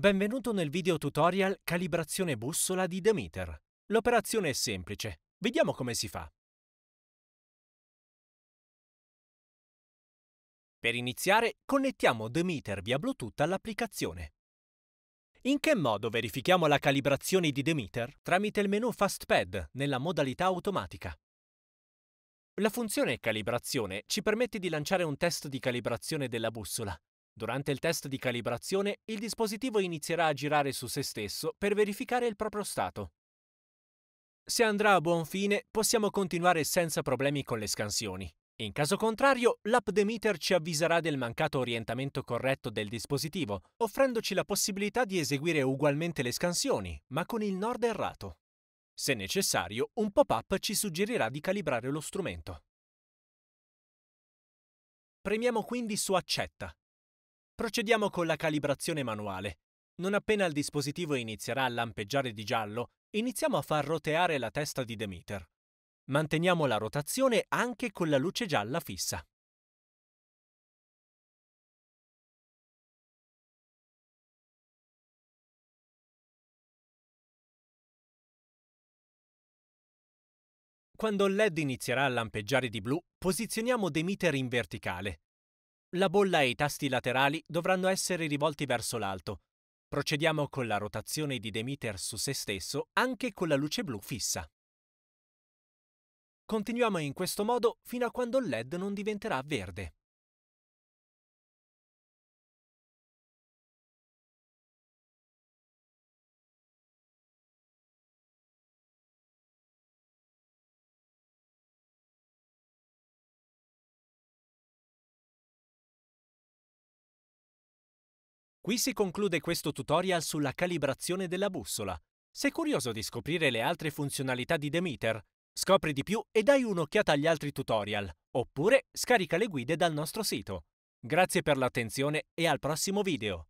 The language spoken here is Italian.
Benvenuto nel video tutorial Calibrazione bussola di Demeter. L'operazione è semplice, vediamo come si fa. Per iniziare, connettiamo Demeter via Bluetooth all'applicazione. In che modo verifichiamo la calibrazione di Demeter? Tramite il menu Fastpad, nella modalità automatica. La funzione calibrazione ci permette di lanciare un test di calibrazione della bussola, Durante il test di calibrazione il dispositivo inizierà a girare su se stesso per verificare il proprio stato. Se andrà a buon fine possiamo continuare senza problemi con le scansioni. In caso contrario, l'app Demeter ci avviserà del mancato orientamento corretto del dispositivo, offrendoci la possibilità di eseguire ugualmente le scansioni, ma con il nord errato. Se necessario, un pop-up ci suggerirà di calibrare lo strumento. Premiamo quindi su Accetta Procediamo con la calibrazione manuale. Non appena il dispositivo inizierà a lampeggiare di giallo, iniziamo a far roteare la testa di Demeter. Manteniamo la rotazione anche con la luce gialla fissa. Quando il LED inizierà a lampeggiare di blu, posizioniamo Demeter in verticale. La bolla e i tasti laterali dovranno essere rivolti verso l'alto. Procediamo con la rotazione di Demeter su se stesso anche con la luce blu fissa. Continuiamo in questo modo fino a quando il LED non diventerà verde. Qui si conclude questo tutorial sulla calibrazione della bussola. Sei curioso di scoprire le altre funzionalità di Demeter? Scopri di più e dai un'occhiata agli altri tutorial, oppure scarica le guide dal nostro sito. Grazie per l'attenzione e al prossimo video!